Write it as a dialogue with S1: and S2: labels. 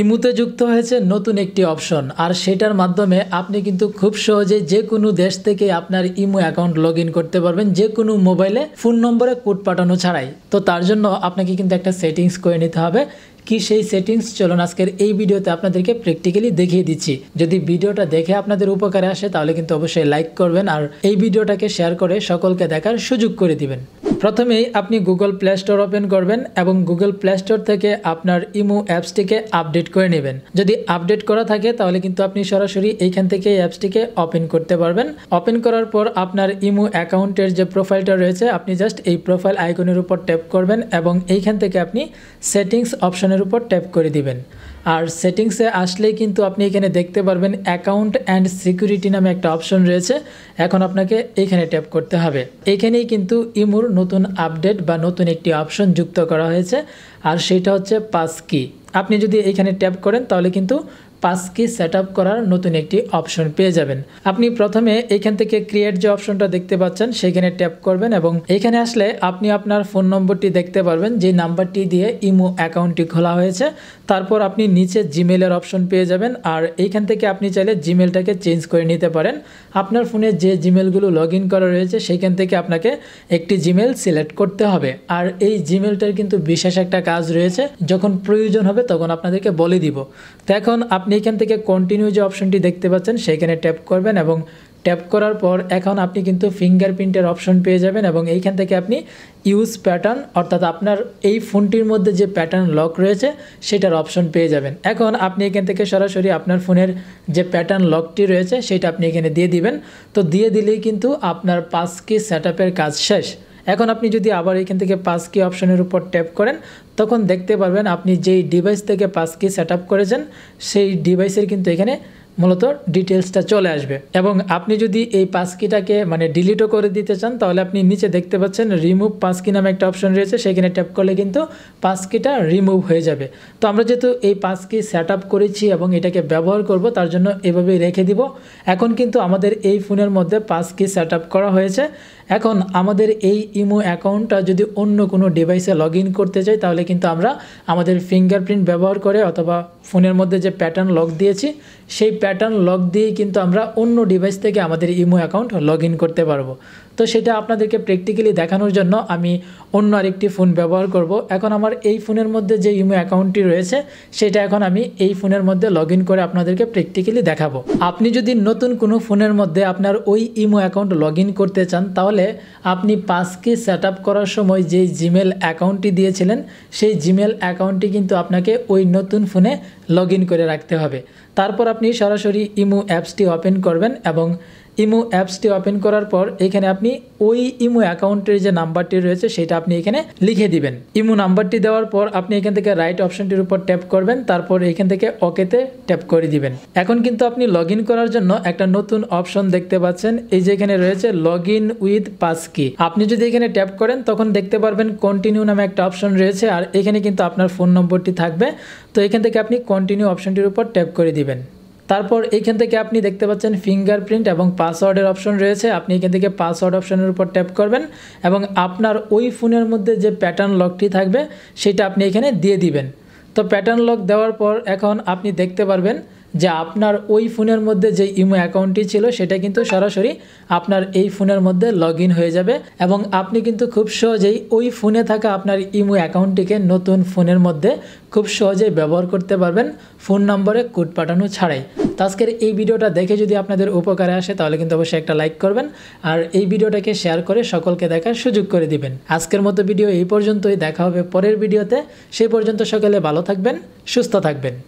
S1: ইমুতে যুক্ত হয়েছে নতুন একটি অপশন আর সেটার মাধ্যমে আপনি কিন্তু খুব সহজে যে কোনো দেশ থেকে আপনার ইমু অ্যাকাউন্ট লগ করতে পারবেন যে কোনো মোবাইলে ফোন নম্বরে কোড পাঠানো ছাড়াই তো তার জন্য আপনাকে কিন্তু একটা সেটিংস করে নিতে হবে কি সেই সেটিংস চলুন আজকের এই ভিডিওতে আপনাদেরকে প্র্যাকটিক্যালি দেখিয়ে দিচ্ছি যদি ভিডিওটা দেখে আপনাদের উপকারে আসে তাহলে কিন্তু অবশ্যই লাইক করবেন আর এই ভিডিওটাকে শেয়ার করে সকলকে দেখার সুযোগ করে দিবেন প্রথমেই আপনি গুগল প্লে স্টোর ওপেন করবেন এবং গুগল প্লে স্টোর থেকে আপনার ইমো অ্যাপসটিকে আপডেট করে নেবেন যদি আপডেট করা থাকে তাহলে কিন্তু আপনি সরাসরি এইখান থেকে এই অ্যাপসটিকে ওপেন করতে পারবেন ওপেন করার পর আপনার ইমো অ্যাকাউন্টের যে প্রোফাইলটা রয়েছে আপনি জাস্ট এই প্রোফাইল আইকনের উপর ট্যাপ করবেন এবং এইখান থেকে আপনি সেটিংস অপশনের উপর ট্যাপ করে দিবেন আর সেটিংসে আসলেই কিন্তু আপনি এখানে দেখতে পারবেন অ্যাকাউন্ট অ্যান্ড সিকিউরিটি নামে একটা অপশন রয়েছে এখন আপনাকে এখানে ট্যাপ করতে হবে এখানেই কিন্তু ইমুর নতুন আপডেট বা নতুন একটি অপশন যুক্ত করা হয়েছে আর সেটা হচ্ছে পাস কি আপনি যদি এখানে ট্যাপ করেন তাহলে কিন্তু পাসকি সেট করার নতুন একটি অপশন পেয়ে যাবেন আপনি প্রথমে এখান থেকে ক্রিয়েট যে অপশনটা দেখতে পাচ্ছেন সেখানে ট্যাপ করবেন এবং এখানে আসলে আপনি আপনার ফোন নম্বরটি দেখতে পারবেন যে নাম্বারটি দিয়ে ইমো অ্যাকাউন্টটি খোলা হয়েছে তারপর আপনি নিচে জিমেলের অপশন পেয়ে যাবেন আর এইখান থেকে আপনি চাইলে জিমেলটাকে চেঞ্জ করে নিতে পারেন আপনার ফোনে যে জিমেলগুলো লগ ইন করা রয়েছে সেখান থেকে আপনাকে একটি জিমেল সিলেক্ট করতে হবে আর এই জিমেলটার কিন্তু বিশেষ একটা কাজ রয়েছে যখন প্রয়োজন হবে তখন আপনাদেরকে বলে দিব তো এখন আপনি আপনি এখান থেকে কন্টিনিউ যে অপশনটি দেখতে পাচ্ছেন সেখানে ট্যাপ করবেন এবং ট্যাপ করার পর এখন আপনি কিন্তু ফিঙ্গারপ্রিন্টের অপশন পেয়ে যাবেন এবং এইখান থেকে আপনি ইউজ প্যাটার্ন অর্থাৎ আপনার এই ফোনটির মধ্যে যে প্যাটার্ন লক রয়েছে সেটার অপশন পেয়ে যাবেন এখন আপনি এখান থেকে সরাসরি আপনার ফোনের যে প্যাটার্ন লকটি রয়েছে সেটা আপনি এখানে দিয়ে দিবেন তো দিয়ে দিলেই কিন্তু আপনার পাঁচ কি সেট কাজ শেষ এখন আপনি যদি আবার এখান থেকে পাস কি অপশনের উপর ট্যাপ করেন তখন দেখতে পারবেন আপনি যেই ডিভাইস থেকে পাস কি সেট করেছেন সেই ডিভাইসের কিন্তু এখানে মূলত ডিটেলসটা চলে আসবে এবং আপনি যদি এই পাসকিটাকে মানে ডিলিটও করে দিতে চান তাহলে আপনি নিচে দেখতে পাচ্ছেন রিমুভ পাসকি নামে একটা অপশন রয়েছে সেখানে ট্যাপ করলে কিন্তু পাসকিটা রিমুভ হয়ে যাবে তো আমরা যেহেতু এই পাসকি সেট আপ করেছি এবং এটাকে ব্যবহার করব তার জন্য এভাবেই রেখে দিব এখন কিন্তু আমাদের এই ফোনের মধ্যে পাসকি সেট করা হয়েছে এখন আমাদের এই ইমো অ্যাকাউন্টটা যদি অন্য কোনো ডিভাইসে লগ করতে চাই তাহলে কিন্তু আমরা আমাদের ফিঙ্গারপ্রিন্ট ব্যবহার করে অথবা ফোনের মধ্যে যে প্যাটার্ন লক দিয়েছি সেই প্যাটার্ন লগ দিয়ে কিন্তু আমরা অন্য ডিভাইস থেকে আমাদের ইমো অ্যাকাউন্ট লগ করতে পারবো তো সেটা আপনাদেরকে প্র্যাকটিক্যালি দেখানোর জন্য আমি অন্য আরেকটি ফোন ব্যবহার করব এখন আমার এই ফোনের মধ্যে যে ইমো অ্যাকাউন্টটি রয়েছে সেটা এখন আমি এই ফোনের মধ্যে লগ করে আপনাদেরকে প্র্যাকটিক্যালি দেখাবো আপনি যদি নতুন কোনো ফোনের মধ্যে আপনার ওই ইমো অ্যাকাউন্ট লগ করতে চান তাহলে আপনি পাসকে সেট করার সময় যেই জিমেল অ্যাকাউন্টটি দিয়েছিলেন সেই জিমেল অ্যাকাউন্টটি কিন্তু আপনাকে ওই নতুন ফোনে লগ করে রাখতে হবে তারপর আপনি সরাসরি ইমো অ্যাপসটি ওপেন করবেন এবং ইমো অ্যাপসটি ওপেন করার পর এখানে আপনি ওই ইমো অ্যাকাউন্টের যে নাম্বারটি রয়েছে সেটা আপনি এখানে লিখে দিবেন ইমো নাম্বারটি দেওয়ার পর আপনি এখান থেকে রাইট অপশনটির উপর ট্যাপ করবেন তারপর এখান থেকে ওকেতে ট্যাপ করে দিবেন এখন কিন্তু আপনি লগ করার জন্য একটা নতুন অপশন দেখতে পাচ্ছেন এই যে এখানে রয়েছে লগ ইন উইথ পাসকি আপনি যদি এখানে ট্যাপ করেন তখন দেখতে পারবেন কন্টিনিউ নামে একটা অপশন রয়েছে আর এখানে কিন্তু আপনার ফোন নম্বরটি থাকবে তো এখান থেকে আপনি কন্টিনিউ অপশনটির উপর ট্যাপ করে দিবেন তারপর এইখান থেকে আপনি দেখতে পাচ্ছেন ফিঙ্গারপ্রিন্ট এবং পাসওয়ার্ডের অপশন রয়েছে আপনি এখান থেকে পাসওয়ার্ড অপশনের উপর ট্যাপ করবেন এবং আপনার ওই ফোনের মধ্যে যে প্যাটার্ন লকটি থাকবে সেটা আপনি এখানে দিয়ে দিবেন তো প্যাটার্ন লক দেওয়ার পর এখন আপনি দেখতে পারবেন যে আপনার ওই ফোনের মধ্যে যে ইমো অ্যাকাউন্টটি ছিল সেটা কিন্তু সরাসরি আপনার এই ফোনের মধ্যে লগ হয়ে যাবে এবং আপনি কিন্তু খুব সহজেই ওই ফোনে থাকা আপনার ইমো অ্যাকাউন্টটিকে নতুন ফোনের মধ্যে খুব সহজেই ব্যবহার করতে পারবেন ফোন নম্বরে কোড পাঠানো ছাড়াই তো আজকের এই ভিডিওটা দেখে যদি আপনাদের উপকারে আসে তাহলে কিন্তু অবশ্যই একটা লাইক করবেন আর এই ভিডিওটাকে শেয়ার করে সকলকে দেখার সুযোগ করে দিবেন আজকের মতো ভিডিও এই পর্যন্তই দেখা হবে পরের ভিডিওতে সেই পর্যন্ত সকলে ভালো থাকবেন সুস্থ থাকবেন